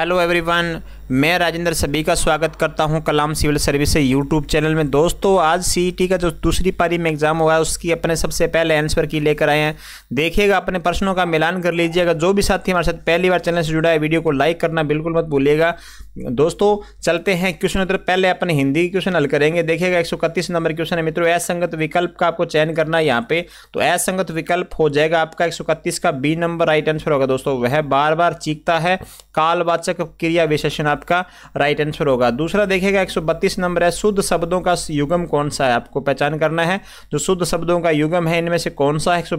hello everyone मैं राजेंद्र सभी का स्वागत करता हूं Kalam civil service YouTube channel में दोस्तों आज सी e का जो दूसरी पारी में एग्ज़ाम हुआ है उसकी अपने सबसे पहले आंसर की लेकर आए हैं देखिएगा अपने प्रश्नों का मिलान कर लीजिएगा जो भी साथी हमारे साथ पहली बार चैनल से जुड़ा है वीडियो को लाइक करना बिल्कुल मत भूलिएगा दोस्तों चलते हैं क्वेश्चन उत्तर पहले अपने हिंदी क्वेश्चन हल करेंगे देखिएगा एक नंबर क्वेश्चन है मित्रों असंगत विकल्प का आपको चयन करना है यहाँ पे तो असंगत विकल्प हो जाएगा आपका एक का बी नंबर राइट आंसर होगा दोस्तों वह बार बार चीखता है कालवाचक क्रिया विशेषण आप आपका राइट आंसर होगा दूसरा देखेगा 132 नंबर है शुद्ध शब्दों का युगम कौन सा है आपको पहचान करना है जो शुद्ध शब्दों का युगम है इनमें से कौन सा एक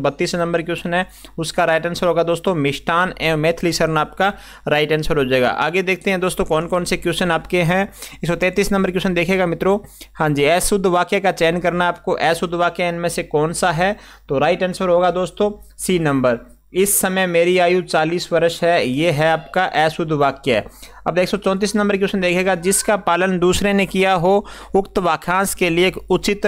नंबर क्वेश्चन है उसका राइट आंसर होगा दोस्तों मिष्टान एवं मैथिली शरण आपका राइट आंसर हो जाएगा आगे देखते हैं दोस्तों कौन कौन से क्वेश्चन आपके हैं एक नंबर क्वेश्चन देखेगा मित्रों हाँ जी अशुद्ध वाक्य का चयन करना आपको अशुद्ध वाक्य इनमें से कौन सा है तो राइट आंसर होगा दोस्तों सी नंबर इस समय मेरी आयु 40 वर्ष है ये है आपका अशुद्ध वाक्य अब एक नंबर क्वेश्चन देखेगा जिसका पालन दूसरे ने किया हो उक्त वाक्यांश के लिए उचित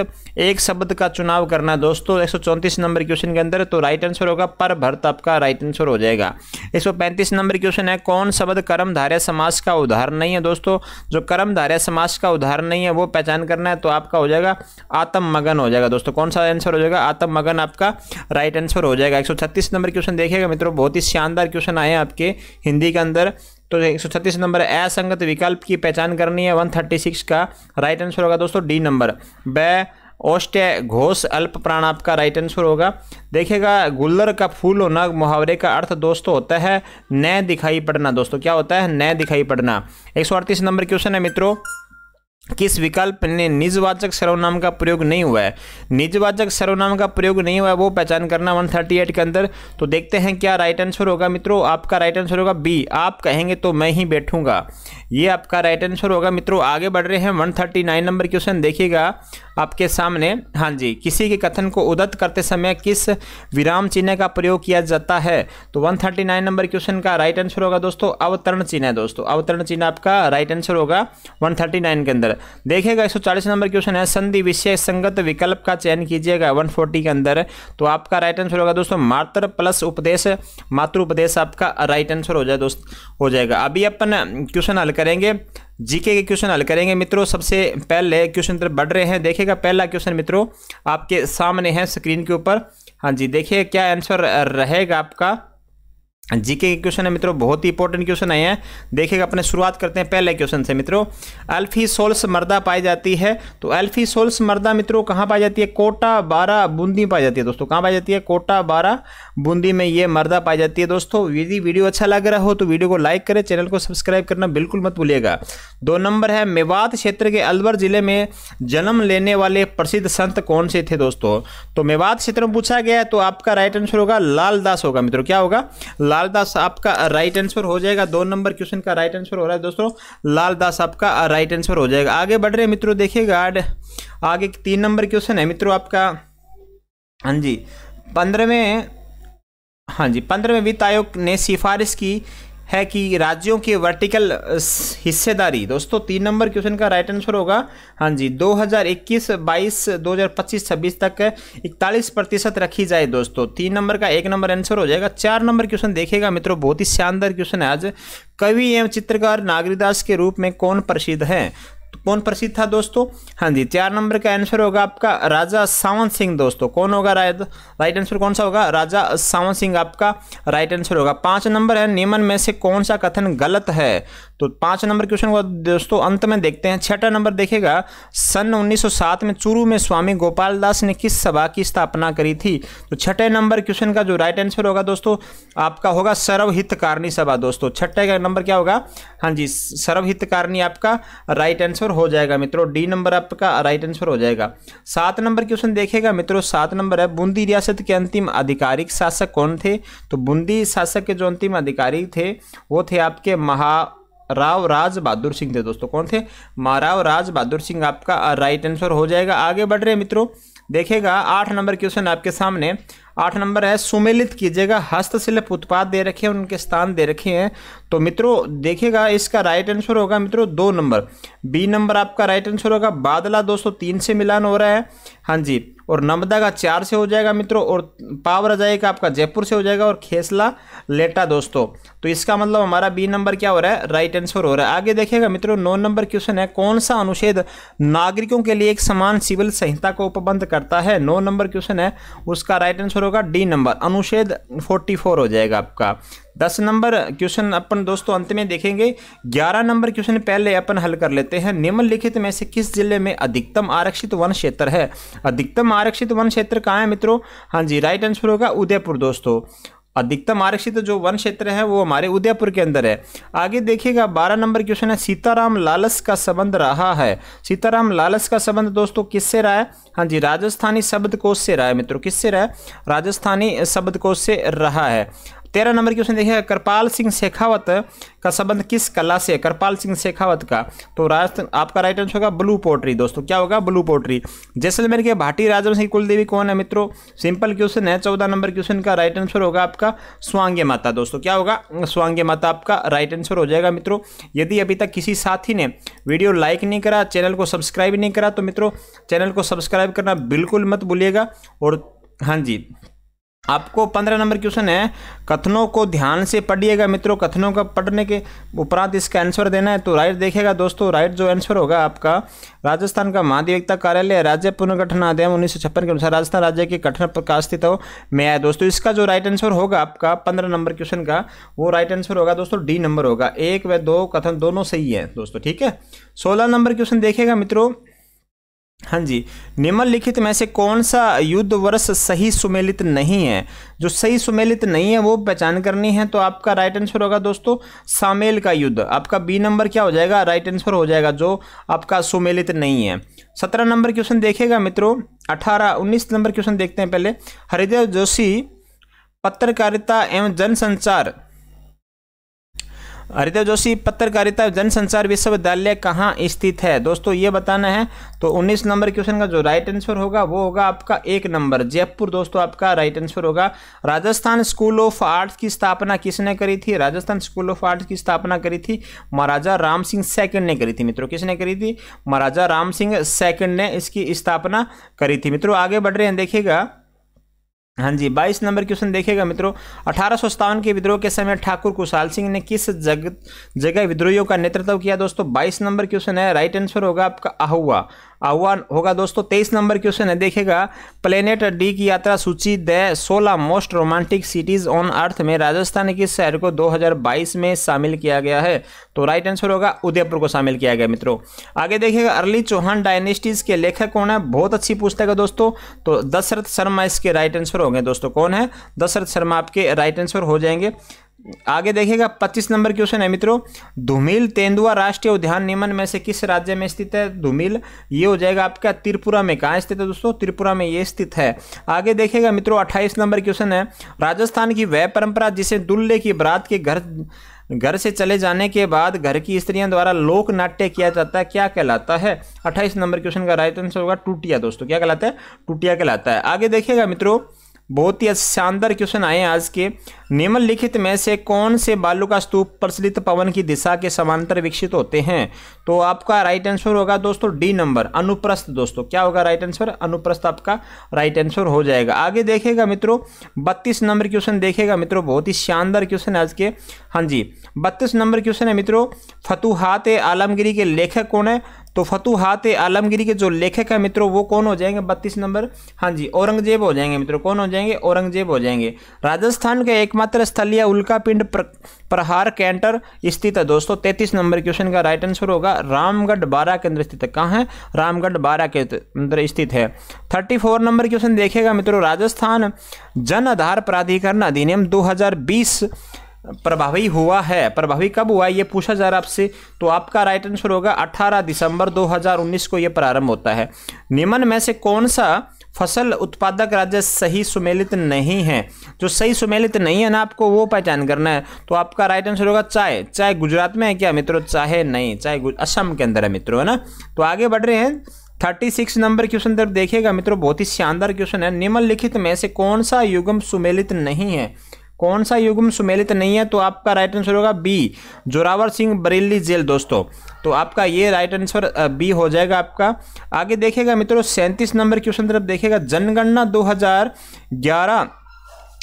एक शब्द का चुनाव करना दोस्तों एक नंबर क्वेश्चन के अंदर तो राइट आंसर होगा पर भरत तो आपका राइट आंसर हो जाएगा एक नंबर क्वेश्चन है कौन शब्द कर्मधारय समाज का उदाहरण नहीं है दोस्तों जो कर्मधारय समाज का उदाहरण नहीं है वो पहचान करना है तो आपका हो जाएगा आत्ममगन हो जाएगा दोस्तों कौन सा आंसर हो जाएगा आत्ममगन आपका राइट आंसर हो जाएगा एक नंबर क्वेश्चन देखेगा मित्रों बहुत ही शानदार क्वेश्चन आए हैं आपके हिंदी के अंदर तो एक सौ छत्तीस नंबर है असंगत विकल्प की पहचान करनी है वन थर्टी सिक्स का राइट आंसर होगा दोस्तों डी नंबर ब ओष्ट घोष अल्प प्राण आपका राइट आंसर होगा देखिएगा गुल्लर का फूल होना मुहावरे का अर्थ दोस्तों होता है न दिखाई पड़ना दोस्तों क्या होता है न दिखाई पड़ना एक सौ अड़तीस नंबर क्वेश्चन है मित्रों किस विकल्प ने निजवाचक सर्वनाम का प्रयोग नहीं हुआ है निजवाचक सर्वनाम का प्रयोग नहीं हुआ है वो पहचान करना 138 के अंदर तो देखते हैं क्या राइट आंसर होगा मित्रों आपका राइट आंसर होगा बी आप कहेंगे तो मैं ही बैठूंगा ये आपका राइट आंसर होगा मित्रों आगे बढ़ रहे हैं 139 नंबर क्वेश्चन देखिएगा आपके सामने हाँ जी किसी के कथन को उदत करते समय किस विराम चिन्ह का प्रयोग किया जाता है तो 139 नंबर क्वेश्चन का राइट आंसर होगा दोस्तों अवतरण चिन्ह है दोस्तों अवतरण चिन्ह आपका राइट आंसर होगा 139 के अंदर देखिएगा 140 नंबर क्वेश्चन है संधि विषय संगत विकल्प का चयन कीजिएगा फोर्टी के अंदर तो आपका राइट आंसर होगा दोस्तों मातृ प्लस उपदेश मातृ उपदेश आपका राइट आंसर हो जाए दोस्त हो जाएगा अभी अपन क्वेश्चन हल कर करेंगे जीके के क्वेश्चन हल करेंगे मित्रों सबसे पहले क्वेश्चन तरफ बढ़ रहे हैं देखिएगा पहला क्वेश्चन मित्रों आपके सामने है स्क्रीन के ऊपर हाँ जी देखिए क्या आंसर रहेगा आपका जीके के क्वेश्चन है मित्रों बहुत ही इंपॉर्टेंट क्वेश्चन आए हैं देखिएगा अपने शुरुआत करते हैं पहले क्वेश्चन से मित्रों अल्फी सोल्स मर्दा पाई जाती है तो अल्फी सोल्स मर्दा मित्रों कहाँ पाई जाती है कोटा बारा बूंदी पाई जाती है दोस्तों कहाँ पाई जाती है कोटा बारा बूंदी में ये मर्दा पाई जाती है दोस्तों यदि वीडियो अच्छा लग रहा हो तो वीडियो को लाइक करें चैनल को सब्सक्राइब करना बिल्कुल मत भूलिएगा दो नंबर है मेवात क्षेत्र के अलवर जिले में जन्म लेने वाले प्रसिद्ध संत कौन से थे दोस्तों तो मेवात क्षेत्र में पूछा गया है तो आपका राइट आंसर होगा लाल दास होगा मित्रों क्या होगा लालदास आपका राइट आंसर हो जाएगा दो नंबर क्वेश्चन का राइट आंसर हो रहा है दोस्तों लालदास आपका राइट आंसर हो जाएगा आगे बढ़ रहे मित्रों देखिएगा आगे तीन नंबर क्वेश्चन है मित्रों आपका हाँ जी पंद्रहवें हाँ जी पंद्रहवें वित्त आयोग ने सिफारिश की है कि राज्यों की वर्टिकल हिस्सेदारी दोस्तों तीन नंबर क्वेश्चन का राइट आंसर होगा हाँ जी 2021 22 2025 26 तक 41 प्रतिशत रखी जाए दोस्तों तीन नंबर का एक नंबर आंसर हो जाएगा चार नंबर क्वेश्चन देखेगा मित्रों बहुत ही शानदार क्वेश्चन है आज कवि एवं चित्रकार नागरीदास के रूप में कौन प्रसिद्ध है कौन प्रसिद्ध था दोस्तों हाँ जी चार नंबर का आंसर होगा आपका राजा सावन सिंह दोस्तों कौन होगा राइट आंसर कौन सा होगा राजा सावन सिंह आपका राइट आंसर होगा पांच नंबर है निम्न में से कौन सा कथन गलत है तो पाँच नंबर क्वेश्चन हुआ दोस्तों अंत में देखते हैं छठा नंबर देखेगा सन 1907 में चूरू में स्वामी गोपाल दास ने किस सभा की स्थापना करी थी तो छठे नंबर क्वेश्चन का जो राइट आंसर होगा दोस्तों आपका होगा सर्वहितकारिणी सभा दोस्तों छठे का नंबर क्या होगा हाँ जी सर्वहितकारिणी आपका राइट आंसर हो जाएगा मित्रों डी नंबर आपका राइट आंसर हो जाएगा सात नंबर क्वेश्चन देखेगा मित्रों सात नंबर है बूंदी रियासत के अंतिम आधिकारिक शासक कौन थे तो बूंदी शासक के जो अंतिम अधिकारी थे वो थे आपके महा राव राज बहादुर सिंह थे दोस्तों कौन थे महाराव राज बहादुर सिंह आपका राइट आंसर हो जाएगा आगे बढ़ रहे मित्रों देखेगा आठ नंबर क्वेश्चन आपके सामने आठ नंबर है सुमेलित कीजिएगा हस्तशिल्प उत्पाद दे रखे हैं उनके स्थान दे रखे हैं तो मित्रों देखेगा इसका राइट आंसर होगा मित्रों दो नंबर बी नंबर आपका राइट आंसर होगा बादला दोस्तों तीन से मिलान हो रहा है हाँ जी और नर्मदा का चार से हो जाएगा मित्रों और पावर आ जाएगा आपका जयपुर से हो जाएगा और खेसला लेटा दोस्तों तो इसका मतलब हमारा बी नंबर क्या हो रहा है राइट आंसर हो रहा है आगे देखिएगा मित्रों नौ नंबर क्वेश्चन है कौन सा अनुच्छेद नागरिकों के लिए एक समान सिविल संहिता को उपबंध करता है नौ नंबर क्वेश्चन है उसका राइट आंसर होगा डी नंबर अनुच्छेद फोर्टी हो जाएगा आपका दस नंबर क्वेश्चन अपन दोस्तों अंत में देखेंगे ग्यारह नंबर क्वेश्चन पहले अपन हल कर लेते हैं निम्नलिखित में से किस जिले में अधिकतम आरक्षित वन क्षेत्र है अधिकतम आरक्षित वन क्षेत्र कहाँ है मित्रों हाँ जी राइट आंसर होगा उदयपुर दोस्तों अधिकतम आरक्षित जो वन क्षेत्र है वो हमारे उदयपुर के अंदर है आगे देखिएगा बारह नंबर क्वेश्चन है सीताराम लालस का संबंध रहा है सीताराम लालस का संबंध दोस्तों किससे रहा है हाँ जी राजस्थानी शब्दकोश से रहा है मित्रों किससे रहा है राजस्थानी शब्दकोश से रहा है तेरह नंबर क्वेश्चन देखिएगा कृपाल सिंह शेखावत का संबंध किस कला से कृपाल सिंह शेखावत का तो राजस्थान आपका राइट आंसर होगा ब्लू पोट्री दोस्तों क्या होगा ब्लू पोट्री जैसलमेर के भाटी राजवंश की कुलदेवी कौन है मित्रों सिंपल क्वेश्चन है चौदह नंबर क्वेश्चन का राइट आंसर होगा आपका स्वांगे माता दोस्तों क्या होगा स्वांगे माता आपका राइट आंसर हो जाएगा मित्रों यदि अभी तक किसी साथी ने वीडियो लाइक नहीं करा चैनल को सब्सक्राइब नहीं करा तो मित्रों चैनल को सब्सक्राइब करना बिल्कुल मत भूलिएगा और हाँ जी आपको पंद्रह नंबर क्वेश्चन है कथनों को ध्यान से पढ़िएगा मित्रों कथनों का पढ़ने के उपरांत इसका आंसर देना है तो राइट देखेगा दोस्तों राइट जो आंसर होगा आपका राजस्थान का महाधिवक्ता कार्यालय राज्य पुनर्गठन अध्ययन उन्नीस के अनुसार राजस्थान राज्य के कठिन प्रकाशित हो में आया दोस्तों इसका जो राइट आंसर होगा आपका पंद्रह नंबर क्वेश्चन का वो राइट आंसर होगा दोस्तों डी नंबर होगा एक व दो कथन दोनों सही है दोस्तों ठीक है सोलह नंबर क्वेश्चन देखेगा मित्रों हाँ जी निम्नलिखित में से कौन सा युद्ध वर्ष सही सुमेलित नहीं है जो सही सुमेलित नहीं है वो पहचान करनी है तो आपका राइट आंसर होगा दोस्तों सामेल का युद्ध आपका बी नंबर क्या हो जाएगा राइट आंसर हो जाएगा जो आपका सुमेलित नहीं है सत्रह नंबर क्वेश्चन देखेगा मित्रों अठारह उन्नीस नंबर क्वेश्चन देखते हैं पहले हरिदेव जोशी पत्रकारिता एवं जनसंचार हरिदेव जोशी पत्रकारिता जन संचार विश्वविद्यालय कहाँ स्थित है दोस्तों ये बताना है तो 19 नंबर क्वेश्चन का जो राइट आंसर होगा वो होगा आपका एक नंबर जयपुर दोस्तों आपका राइट आंसर होगा राजस्थान स्कूल ऑफ आर्ट्स की स्थापना किसने करी थी राजस्थान स्कूल ऑफ आर्ट्स की स्थापना करी थी महाराजा राम सिंह सेकंड ने करी थी मित्रों किसने करी थी महाराजा राम सिंह सेकंड ने इसकी स्थापना करी थी मित्रों आगे बढ़ रहे हैं देखिएगा हाँ जी बाईस नंबर क्वेश्चन देखेगा मित्रों अठारह के विद्रोह के समय ठाकुर कुशाल सिंह ने किस जग जगह विद्रोहियों का नेतृत्व किया दोस्तों बाईस नंबर क्वेश्चन है राइट आंसर होगा आपका आहुआ आह्वान होगा दोस्तों तेईस नंबर क्वेश्चन है देखेगा प्लेनेट डी की यात्रा सूची द सोलह most romantic cities on earth में राजस्थान किस शहर को 2022 में शामिल किया गया है तो राइट आंसर होगा उदयपुर को शामिल किया गया मित्रों आगे देखिएगा अर्ली चौहान डायनेस्टीज के लेखक कौन है बहुत अच्छी पुस्तक है दोस्तों तो दशरथ शर्मा इसके राइट आंसर होंगे दोस्तों कौन है दशरथ शर्मा आपके राइट आंसर हो जाएंगे आगे देखिएगा 25 नंबर क्वेश्चन है मित्रों धूमिल तेंदुआ राष्ट्रीय उद्यान निमन में से किस राज्य में स्थित है धूमिल ये हो जाएगा आपका त्रिपुरा में कहाँ स्थित है दोस्तों त्रिपुरा में ये स्थित है आगे देखिएगा मित्रों 28 नंबर क्वेश्चन है राजस्थान की वह परंपरा जिसे दुल्ले की बरात के घर घर से चले जाने के बाद घर की स्त्रियों द्वारा लोक नाट्य किया जाता है क्या कहलाता है अट्ठाईस नंबर क्वेश्चन का राइट आंसर होगा टूटिया दोस्तों क्या कहलाता है टूटिया कहलाता है आगे देखिएगा मित्रों बहुत ही शानदार क्वेश्चन आए हैं आज के निम्नलिखित में से कौन से बालू का स्तूप प्रचलित पवन की दिशा के समांतर विकसित होते हैं तो आपका राइट आंसर होगा दोस्तों डी नंबर अनुप्रस्थ दोस्तों क्या होगा राइट आंसर अनुप्रस्थ आपका राइट आंसर हो जाएगा आगे देखेगा मित्रों बत्तीस नंबर क्वेश्चन देखेगा मित्रों बहुत ही शानदार क्वेश्चन आज के हाँ जी बत्तीस नंबर क्वेश्चन है मित्रों फतुहात आलमगिरी के लेखक कौन है तो फतुहात आलमगिरी के जो लेखक है मित्रों वो कौन हो जाएंगे बत्तीस नंबर हाँ जी औरंगजेब हो जाएंगे मित्रों कौन हो जाएंगे औरंगजेब हो जाएंगे राजस्थान के एकमात्र स्थलीय उल्का पिंड प्र, प्रहार कैंटर स्थित है दोस्तों तैतीस नंबर क्वेश्चन का राइट आंसर होगा रामगढ़ बारह के अंदर स्थित है कहाँ है रामगढ़ बारह के अंदर स्थित है थर्टी फोर नंबर क्वेश्चन देखेगा मित्रों राजस्थान जन आधार प्राधिकरण अधिनियम दो प्रभावी हुआ है प्रभावी कब हुआ ये पूछा जा रहा है आपसे तो आपका राइट आंसर होगा 18 दिसंबर 2019 को ये प्रारंभ होता है निम्न में से कौन सा फसल उत्पादक राज्य सही सुमेलित नहीं है जो सही सुमेलित नहीं है ना आपको वो पहचान करना है तो आपका राइट आंसर होगा चाय चाय गुजरात में है क्या मित्रों चाहे नहीं चाहे असम के अंदर है मित्रों है ना तो आगे बढ़ रहे हैं थर्टी सिक्स नंबर क्वेश्चन तरफ देखिएगा मित्रों बहुत ही शानदार क्वेश्चन है निम्नलिखित में से कौन सा युगम सुमेलित नहीं है कौन सा युग्म सुमेलित नहीं है तो आपका राइट आंसर होगा बी जोरावर सिंह बरेली जेल दोस्तों तो आपका ये राइट आंसर बी हो जाएगा आपका आगे देखेगा मित्रों सैंतीस नंबर क्वेश्चन तरफ देखेगा जनगणना दो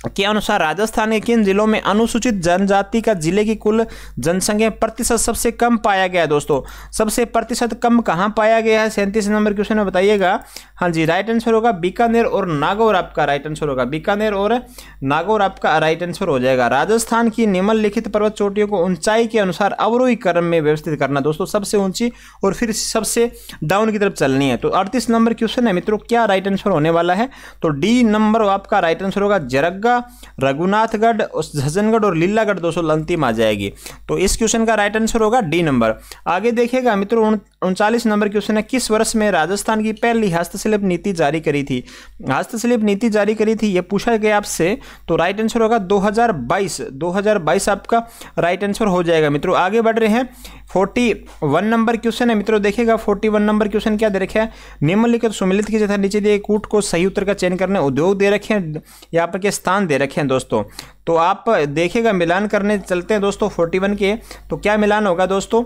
के अनुसार राजस्थान के किन जिलों में अनुसूचित जनजाति का जिले की कुल जनसंख्या प्रतिशत सबसे कम पाया गया है दोस्तों सबसे प्रतिशत कम कहाँ पाया गया है सैंतीस नंबर क्वेश्चन में बताइएगा हाँ जी राइट आंसर होगा बीकानेर और नागौर आपका राइट आंसर होगा बीकानेर और नागौर आपका राइट आंसर हो जाएगा राजस्थान की निम्नलिखित पर्वत चोटियों को ऊंचाई के अनुसार अवरोही क्रम में व्यवस्थित करना दोस्तों सबसे ऊंची और फिर सबसे डाउन की तरफ चलनी है तो अड़तीस नंबर क्वेश्चन है मित्रों क्या राइट आंसर होने वाला है तो डी नंबर आपका राइट आंसर होगा जरग्गा होगा रघुनाथगढ़ झजनगढ़ और लीलागढ़ दोस्तों अंतिम आ जाएगी तो इस क्वेश्चन का राइट आंसर होगा डी नंबर आगे देखिएगा मित्रों उनचालीस नंबर क्वेश्चन है किस वर्ष में राजस्थान की पहली हस्तशिल्प नीति जारी करी थी हस्तशिल्प नीति जारी करी थी ये पूछा गया आपसे तो राइट आंसर होगा 2022 2022 आपका राइट आंसर हो जाएगा मित्रों आगे बढ़ रहे हैं 41 नंबर क्वेश्चन है मित्रों देखेगा 41 नंबर क्वेश्चन क्या दे रखे है निम्नलिखित सुमिलित की तथा नीचे दिए कूट को सही उत्तर का चयन करने उद्योग दे रखे हैं या आपके स्थान दे रखे हैं दोस्तों तो आप देखेगा मिलान करने चलते हैं दोस्तों फोर्टी के तो क्या मिलान होगा दोस्तों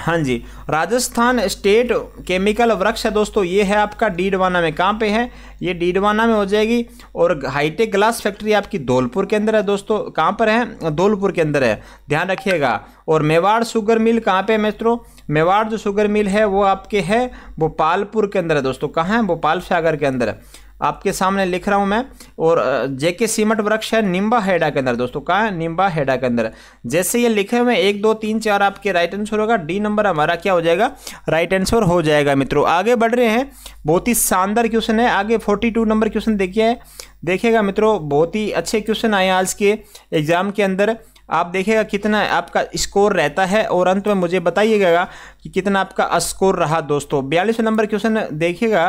हाँ जी राजस्थान स्टेट केमिकल वृक्ष है दोस्तों ये है आपका डीडवाना में कहाँ पे है ये डीडवाना में हो जाएगी और हाईटेक ग्लास फैक्ट्री आपकी धौलपुर के अंदर है दोस्तों कहाँ पर है धौलपुर के अंदर है ध्यान रखिएगा और मेवाड़ शुगर मिल कहाँ पे है मित्रों मेवाड़ जो शुगर मिल है वो आपके है भोपालपुर के अंदर है दोस्तों कहाँ है भोपाल सागर के अंदर है आपके सामने लिख रहा हूं मैं और जेके सीमट वृक्ष है निम्बा हेडा के अंदर दोस्तों कहाँ है निम्बा हेडा के अंदर जैसे ये लिखे हुए एक दो तीन चार आपके राइट आंसर होगा डी नंबर हमारा क्या हो जाएगा राइट आंसर हो जाएगा मित्रों आगे बढ़ रहे हैं बहुत ही शानदार क्वेश्चन है आगे फोर्टी टू नंबर क्वेश्चन देखिए देखिएगा मित्रों बहुत ही अच्छे क्वेश्चन आए आज के एग्ज़ाम के अंदर आप देखिएगा कितना आपका स्कोर रहता है और अंत में मुझे बताइएगा कि कितना आपका स्कोर रहा दोस्तों बयालीस नंबर क्वेश्चन देखिएगा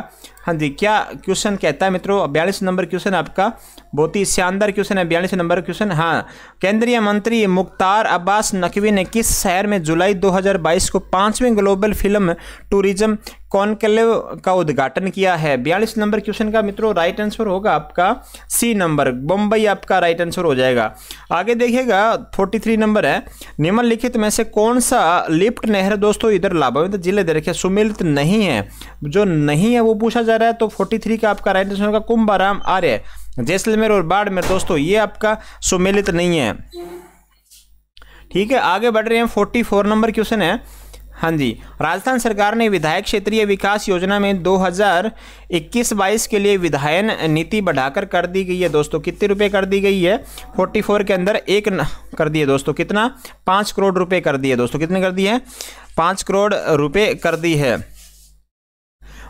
हाँ जी क्या क्वेश्चन कहता है मित्रों बयालीस नंबर क्वेश्चन आपका बहुत ही शानदार क्वेश्चन है बयालीस नंबर क्वेश्चन हाँ केंद्रीय मंत्री मुख्तार अब्बास नकवी ने किस शहर में जुलाई 2022 को पाँचवें ग्लोबल फिल्म टूरिज्म कॉन्क्लेव का उद्घाटन किया है बयालीस नंबर क्वेश्चन का मित्रों राइट आंसर होगा आपका सी नंबर बम्बई आपका राइट आंसर हो जाएगा आगे देखिएगा 43 नंबर है निम्नलिखित में से कौन सा लिफ्ट नहर दोस्तों इधर लाभान्वित जिले दे सुमिलित नहीं है जो नहीं है वो पूछा जा रहा है तो 43 का आपका राइट आंसर होगा कुंभाराम आर्य जैसलमेर और बाड़मेर दोस्तों ये आपका सुमिलित नहीं है ठीक है आगे बढ़ रहे हैं 44 नंबर क्वेश्चन है हाँ जी राजस्थान सरकार ने विधायक क्षेत्रीय विकास योजना में 2021-22 के लिए विधायन नीति बढ़ाकर कर दी गई है दोस्तों कितने रुपए कर दी गई है 44 के अंदर एक न, कर दिए दोस्तों कितना पाँच करोड़ रुपए कर दिए दोस्तों कितने कर दिए हैं पाँच करोड़ रुपए कर दी है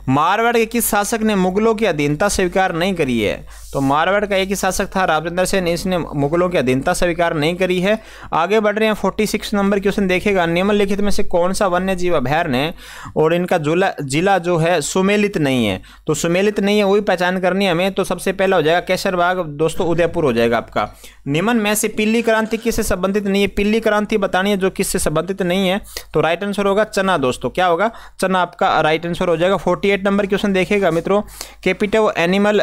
मारवाड़ के किस शासक ने मुगलों की अधीनता स्वीकार नहीं करी है तो मारवाड़ का एक ही शासक था राजेंद्र सेन इसने मुगलों की अधीनता स्वीकार नहीं करी है आगे बढ़ रहे हैं फोर्टी सिक्स नंबर क्वेश्चन देखेगा निम्नलिखित में से कौन सा वन्य जीव अभ्यारण है और इनका जुला जिला जो है सुमेलित नहीं है तो सुमेलित नहीं है वही पहचान करनी हमें तो सबसे पहला हो जाएगा केसरबाग दोस्तों उदयपुर हो जाएगा आपका निमन में से पिल्ली क्रांति किससे संबंधित नहीं है पिल्ली क्रांति बतानी है जो किससे संबंधित नहीं है तो राइट आंसर होगा चना दोस्तों क्या होगा चना आपका राइट आंसर हो जाएगा फोर्टी एट नंबर क्वेश्चन देखेगा मित्रों कैपिटल एनिमल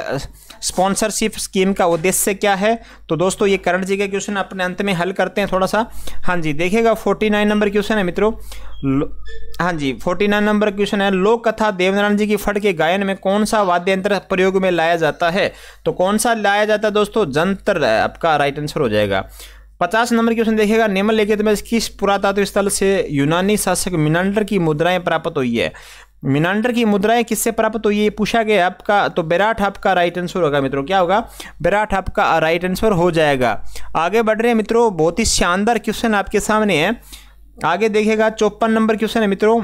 स्पॉन्सरशिप स्कीम का उद्देश्य क्या है तो दोस्तों ये करंट जी का क्वेश्चन अपने अंत में हल करते हैं थोड़ा सा हाँ जी देखेगा फोर्टी नाइन नंबर क्वेश्चन है मित्रों हाँ जी फोर्टी नाइन नंबर क्वेश्चन है लोक कथा देवनारायण जी की फट के गायन में कौन सा वाद्य यंत्र प्रयोग में लाया जाता है तो कौन सा लाया जाता है दोस्तों जंतर आपका राइट आंसर हो जाएगा पचास नंबर क्वेश्चन देखेगा निम्नलिखित में किस पुरातत्व स्थल से यूनानी शासक मिनांडर की मुद्राएं प्राप्त हुई है मिनांडर की मुद्राएं किससे प्राप्त हो तो ये पूछा गया आपका तो बेराट आपका राइट आंसर होगा मित्रों क्या होगा बेराट आपका राइट आंसर हो जाएगा आगे बढ़ रहे हैं मित्रों बहुत ही शानदार क्वेश्चन आपके सामने है आगे देखेगा चौपन नंबर क्वेश्चन है मित्रों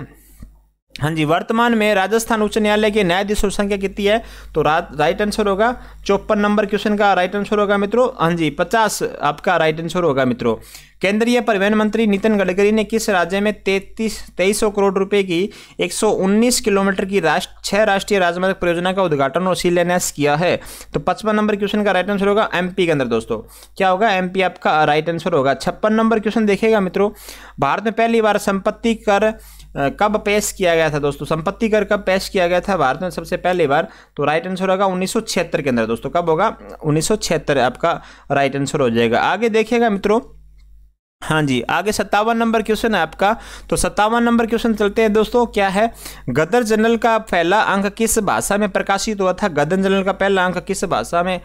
हाँ जी वर्तमान में राजस्थान उच्च न्यायालय के न्यायाधीशों की संख्या कितनी है तो राइट आंसर होगा चौपन नंबर क्वेश्चन का राइट आंसर होगा मित्रों हाँ जी पचास आपका राइट आंसर होगा मित्रों केंद्रीय परिवहन मंत्री नितिन गडकरी ने किस राज्य में तैतीस तेईस करोड़ रुपए की 119 किलोमीटर की राष्ट्र छह राष्ट्रीय राजमार्ग परियोजना का उद्घाटन और शिलान्यास किया है तो पचपन नंबर क्वेश्चन का राइट आंसर होगा एमपी के अंदर दोस्तों क्या होगा एमपी आपका राइट आंसर होगा छप्पन नंबर क्वेश्चन देखेगा मित्रों भारत में पहली बार संपत्ति कर कब पेश किया गया था दोस्तों संपत्ति कर कब पेश किया गया था भारत में सबसे पहली बार तो राइट आंसर होगा उन्नीस के अंदर दोस्तों कब होगा उन्नीस आपका राइट आंसर हो जाएगा आगे देखिएगा मित्रों हाँ जी आगे सत्तावन नंबर क्वेश्चन है आपका तो सत्तावन नंबर क्वेश्चन चलते हैं दोस्तों क्या है गदर जनरल का पहला अंक किस भाषा में प्रकाशित हुआ था गदर जनरल का पहला अंक किस भाषा में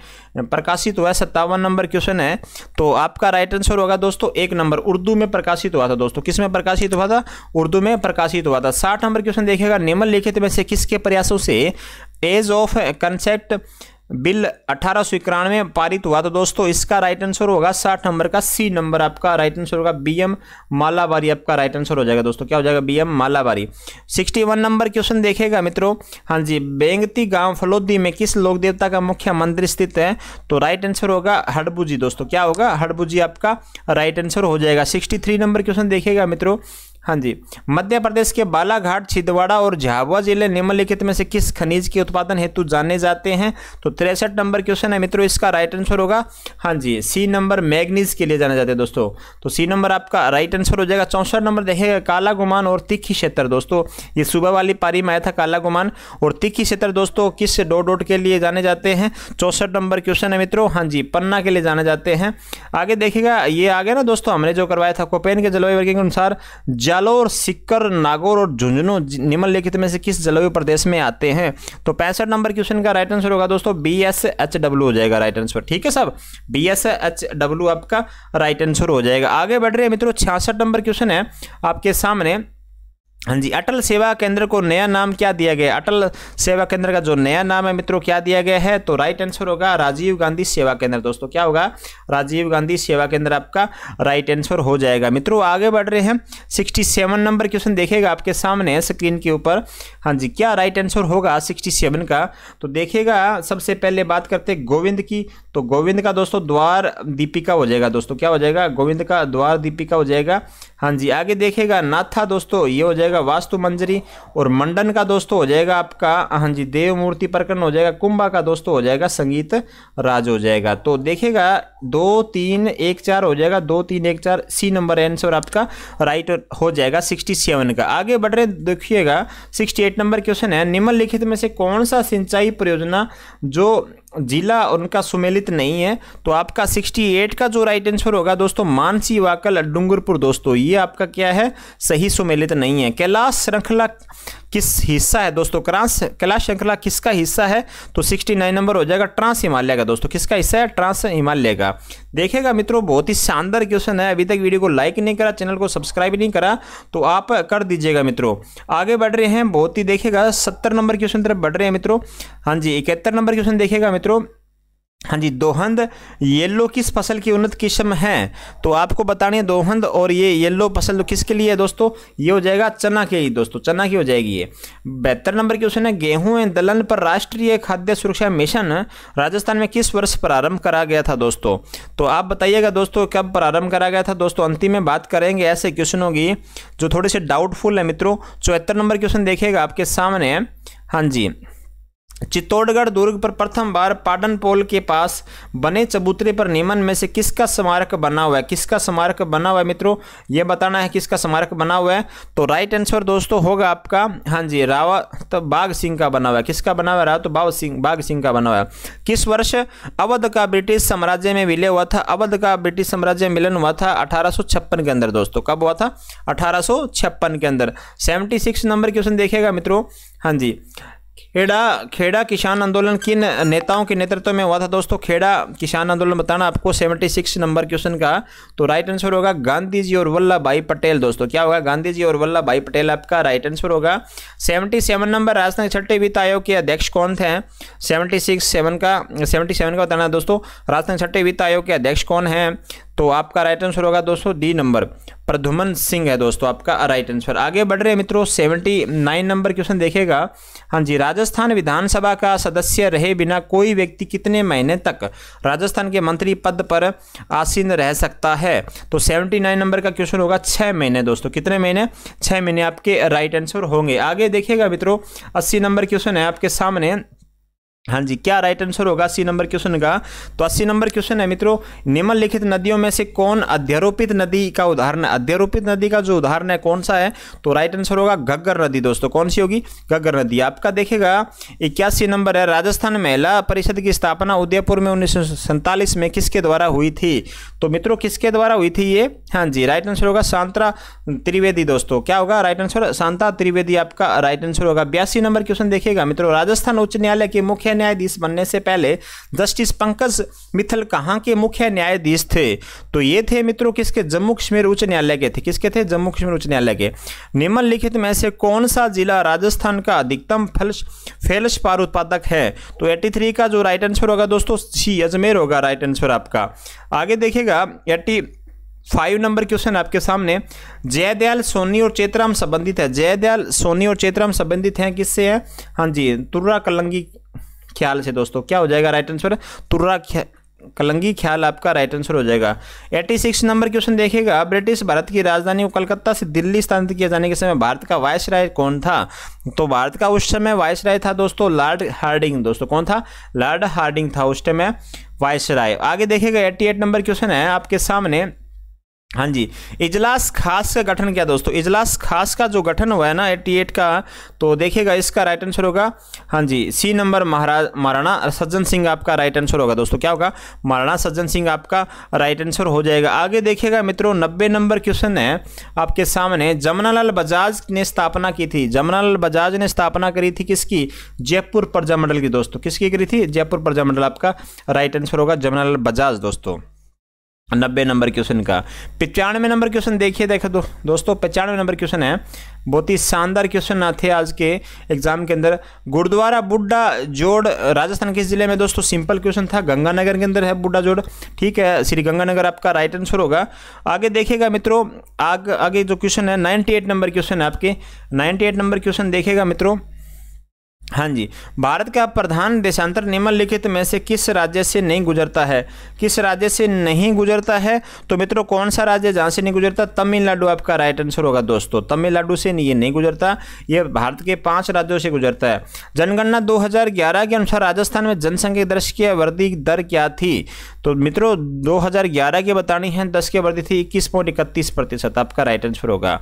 प्रकाशित हुआ है सत्तावन नंबर क्वेश्चन है तो आपका राइट आंसर होगा दोस्तों एक नंबर उर्दू में प्रकाशित हुआ था दोस्तों किस में प्रकाशित हुआ था उर्दू में प्रकाशित हुआ था साठ नंबर क्वेश्चन देखेगा निम्नलिखित में से किसके प्रयासों से एज ऑफ कंसेप्ट बिल अठारह में पारित हुआ तो दोस्तों इसका राइट आंसर होगा साठ नंबर का सी नंबर आपका राइट आंसर होगा बी एम मालाबारी आपका राइट आंसर हो जाएगा दोस्तों क्या हो जाएगा B M Malabari sixty one number question देखेगा मित्रों हाँ जी बेंगती गांव फलोदी में किस लोक देवता का मुख्य मंदिर स्थित है तो राइट आंसर होगा हडबुजी दोस्तों क्या होगा हडबुजी आपका राइट आंसर हो जाएगा सिक्सटी थ्री नंबर क्वेश्चन देखेगा मित्रों हाँ जी मध्य प्रदेश के बालाघाट छिंदवाड़ा और झाबुआ जिले निम्नलिखित में से किस खनिज के उत्पादन हेतु जाने जाते हैं तो तिरसठ नंबर क्वेश्चन है मित्रों इसका राइट आंसर होगा हाँ जी सी नंबर मैग्नीज के लिए जाने जाते हैं दोस्तों तो सी नंबर आपका राइट आंसर हो जाएगा चौंसठ नंबर देखेगा काला गुमान और तिखी क्षेत्र दोस्तों ये सुबह वाली पारी में आया था काला गुमान और तिखी क्षेत्र दोस्तों किस डो डोट के लिए जाने जाते हैं चौंसठ नंबर क्वेश्चन है मित्रों हाँ जी पन्ना के लिए जाने जाते हैं आगे देखेगा ये आगे ना दोस्तों हमने जो करवाया था कोपेन के जलवायु वर्ग के अनुसार जालोर सिक्कर नागौर और झुंझुनू निम्नलिखित में से किस जलवायु प्रदेश में आते हैं तो पैंसठ नंबर क्वेश्चन का राइट आंसर होगा दोस्तों बी एस एच डब्ल्यू हो जाएगा राइट आंसर ठीक है सब बी एस एच डब्ल्यू आपका राइट आंसर हो जाएगा आगे बढ़ रहे हैं मित्रों छियासठ नंबर क्वेश्चन है आपके सामने हाँ जी अटल सेवा केंद्र को नया नाम क्या दिया गया अटल सेवा केंद्र का जो नया नाम है मित्रों क्या दिया गया है तो राइट आंसर होगा राजीव गांधी सेवा केंद्र दोस्तों क्या होगा राजीव गांधी सेवा केंद्र आपका राइट आंसर हो जाएगा मित्रों आगे बढ़ रहे हैं सिक्सटी सेवन नंबर क्वेश्चन देखेगा आपके सामने स्क्रीन के ऊपर हाँ जी क्या राइट आंसर होगा सिक्सटी सेवन का तो देखेगा सबसे पहले बात करते गोविंद की तो गोविंद का दोस्तों द्वार दीपिका हो जाएगा दोस्तों क्या हो जाएगा गोविंद का द्वार दीपिका हो जाएगा हाँ जी आगे देखेगा नाथा दोस्तों ये हो जाएगा जाएगा वास्तु मंजरी और मंडन का दोस्तों हो जाएगा आपका हाँ जी देव मूर्ति प्रकरण हो जाएगा कुंभा का दोस्तों हो जाएगा संगीत राज हो जाएगा तो देखेगा दो तीन एक चार हो जाएगा दो तीन एक चार सी नंबर आंसर आपका राइट हो जाएगा सिक्सटी सेवन का आगे बढ़ रहे देखिएगा सिक्सटी एट नंबर क्वेश्चन है निम्नलिखित में से कौन सा सिंचाई परियोजना जो जिला उनका सुमेलित नहीं है तो आपका 68 का जो राइट आंसर होगा दोस्तों मानसी वाकल डूंगरपुर दोस्तों ये आपका क्या है सही सुमेलित नहीं है कैलाश श्रृंखला किस हिस्सा है दोस्तों क्रांस कैलाश श्रृंखला किसका हिस्सा है तो 69 नंबर हो जाएगा ट्रांस हिमालय का दोस्तों किसका हिस्सा है ट्रांस हिमालय का देखेगा मित्रों बहुत ही शानदार क्वेश्चन है अभी तक वीडियो को लाइक नहीं करा चैनल को सब्सक्राइब नहीं करा तो आप कर दीजिएगा मित्रों आगे बढ़ रहे हैं बहुत ही देखेगा सत्तर नंबर क्वेश्चन तरफ बढ़ रहे हैं मित्रों हाँ जी इकहत्तर नंबर क्वेश्चन देखेगा मित्रों हाँ जी दोहंद येलो किस फसल की उन्नत किस्म है तो आपको बताने है दोहंद और ये येलो फसल तो किसके लिए है दोस्तों ये हो जाएगा चना के लिए दोस्तों चना की हो जाएगी ये बेहतर नंबर की क्वेश्चन है गेहूं एवं दलहन पर राष्ट्रीय खाद्य सुरक्षा मिशन राजस्थान में किस वर्ष प्रारंभ करा गया था दोस्तों तो आप बताइएगा दोस्तों कब प्रारंभ करा गया था दोस्तों अंतिम में बात करेंगे ऐसे क्वेश्चनों की जो थोड़े से डाउटफुल है मित्रों चौहत्तर नंबर क्वेश्चन देखेगा आपके सामने हाँ जी चित्तौड़गढ़ दुर्ग पर प्रथम बार पाटन पोल के पास बने चबूतरे पर नियमन में से किसका स्मारक बना हुआ है किसका स्मारक बना हुआ है मित्रों ये बताना है किसका स्मारक बना हुआ है तो राइट आंसर दोस्तों होगा आपका हाँ जी रावत तो बाघ सिंह का बना हुआ है किसका बना हुआ है रावत तो बाघ सिंह बाघ सिंह का बना हुआ है किस वर्ष अवध का ब्रिटिश साम्राज्य में विलय हुआ था अवध का ब्रिटिश साम्राज्य मिलन हुआ था अठारह के अंदर दोस्तों कब हुआ था अठारह के अंदर सेवेंटी नंबर क्वेश्चन देखेगा मित्रों हाँ जी खेड़ा खेड़ा किसान आंदोलन किन नेताओं के नेतृत्व में हुआ था दोस्तों खेड़ा किसान आंदोलन बताना आपको 76 नंबर क्वेश्चन का तो राइट आंसर होगा गांधी जी और वल्लभ भाई पटेल दोस्तों क्या होगा गांधी जी और वल्लभ भाई पटेल आपका राइट आंसर होगा 77 नंबर राजस्थान छठे वित्त आयोग के अध्यक्ष कौन थे सेवनटी सिक्स सेवन का सेवेंटी सेवन का बताना दोस्तों राजस्थान छठे वित्त आयोग के अध्यक्ष कौन है तो आपका राइट आंसर होगा दोस्तों डी नंबर प्रधुमन सिंह है दोस्तों आपका राइट आंसर आगे बढ़ रहे मित्रों सेवेंटी नाइन नंबर क्वेश्चन देखेगा हाँ जी राजस्थान विधानसभा का सदस्य रहे बिना कोई व्यक्ति कितने महीने तक राजस्थान के मंत्री पद पर आसीन रह सकता है तो सेवेंटी नाइन नंबर का क्वेश्चन होगा छः महीने दोस्तों कितने महीने छः महीने आपके राइट आंसर होंगे आगे देखिएगा मित्रों अस्सी नंबर क्वेश्चन है आपके सामने हाँ जी क्या राइट आंसर होगा अस्सी नंबर क्वेश्चन का तो अस्सी नंबर क्वेश्चन है मित्रों निम्नलिखित नदियों में से कौन अध्यारोपित नदी का उदाहरण है अध्यारोपित नदी का जो उदाहरण है कौन सा है तो राइट आंसर होगा घग्गर नदी दोस्तों कौन सी होगी घग्गर नदी आपका देखेगा इक्यासी नंबर है राजस्थान महिला परिषद की स्थापना उदयपुर में उन्नीस में किसके द्वारा हुई थी तो मित्रों किसके द्वारा हुई थी ये हाँ जी राइट आंसर होगा शांता त्रिवेदी दोस्तों क्या होगा राइट आंसर सांता त्रिवेदी आपका राइट आंसर होगा बयासी नंबर क्वेश्चन देखेगा मित्रों राजस्थान उच्च न्यायालय के मुख्य न्यायाधीश बनने से पहले जस्टिस पंकज मिथल कहाँ के मुख्य न्यायाधीश थे तो ये थे मित्रों किसके जम्मू कश्मीर उच्च न्यायालय के थे किसके थे जम्मू कश्मीर उच्च न्यायालय के निम्नलिखित में से कौन सा जिला राजस्थान का अधिकतम फलश फलस पार उत्पादक है तो एट्टी का जो राइट आंसर होगा दोस्तों सी अजमेर होगा राइट आंसर आपका आगे देखेगा एट्टी फाइव नंबर क्वेश्चन आपके सामने जयदयाल सोनी और चेतराम संबंधित है जयदयाल सोनी और चेतराम संबंधित हैं किससे हैं हाँ जी तुर्रा कलंगी ख्याल से दोस्तों क्या हो जाएगा राइट आंसर तुर्रा कलंगी ख्याल आपका राइट आंसर हो जाएगा 86 नंबर क्वेश्चन देखेगा ब्रिटिश भारत की राजधानी को कलकत्ता से दिल्ली स्थानांतरित किए जाने के समय भारत का वायस राय कौन था तो भारत का उस समय वायस राय था दोस्तों लॉर्ड हार्डिंग दोस्तों कौन था लॉर्ड हार्डिंग था उस समय वायस राय आगे देखेगा 88 नंबर क्वेश्चन है आपके सामने हाँ जी इजलास खास का गठन क्या दोस्तों इजलास खास का जो गठन हुआ है ना एट्टी एट का तो देखिएगा इसका राइट आंसर होगा हाँ जी सी नंबर महाराज महाराणा सज्जन सिंह आपका राइट आंसर होगा दोस्तों क्या होगा महाराणा सज्जन सिंह आपका राइट आंसर हो जाएगा आगे देखिएगा मित्रों नब्बे नंबर क्वेश्चन है आपके सामने जमुनालाल बजाज ने स्थापना की थी जमुनालाल बजाज ने स्थापना करी थी किसकी जयपुर प्रजामंडल की दोस्तों किसकी करी थी जयपुर प्रजामंडल आपका राइट आंसर होगा जमुनालाल बजाज दोस्तों नब्बे नंबर क्वेश्चन का पचानवे नंबर क्वेश्चन देखिए देखो दो, दोस्तों पचानवे नंबर क्वेश्चन है बहुत ही शानदार क्वेश्चन थे आज के एग्जाम के अंदर गुरुद्वारा बुड्ढा जोड़ राजस्थान के जिले में दोस्तों सिंपल क्वेश्चन था गंगानगर के अंदर है बुड्ढा जोड़ ठीक है श्री गंगानगर आपका राइट आंसर होगा आगे देखिएगा मित्रों आग आगे जो क्वेश्चन है नाइन्टी नंबर क्वेश्चन है आपके नाइन्टी नंबर क्वेश्चन देखेगा मित्रों हाँ जी भारत का प्रधान देशांतर निम्नलिखित में से किस राज्य से नहीं गुजरता है किस राज्य से नहीं गुजरता है तो मित्रों कौन सा राज्य जहाँ से नहीं गुजरता तमिलनाडु आपका राइट आंसर होगा दोस्तों तमिलनाडु से ये नहीं गुजरता ये भारत के पांच राज्यों से गुजरता है जनगणना 2011 के अनुसार राजस्थान में जनसंख्या दर्श की वृद्धि दर क्या थी तो मित्रों 2011 की बतानी है दस की वृद्धि थी इक्कीस पॉइंट इकतीस प्रतिशत आपका राइट आंसर होगा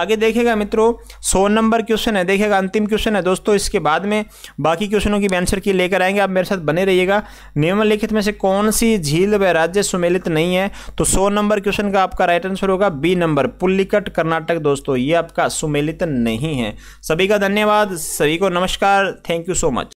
आगे देखेगा मित्रों सौ नंबर क्वेश्चन है देखेगा अंतिम क्वेश्चन है दोस्तों इसके बाद में बाकी क्वेश्चनों की आंसर की लेकर आएंगे आप मेरे साथ बने रहिएगा निम्नलिखित में से कौन सी झील व राज्य सुमेलित नहीं है तो सौ नंबर क्वेश्चन का आपका राइट आंसर होगा बी नंबर पुल्लिकट कर्नाटक दोस्तों ये आपका सुमेलित नहीं है सभी का धन्यवाद सभी को नमस्कार थैंक यू सो मच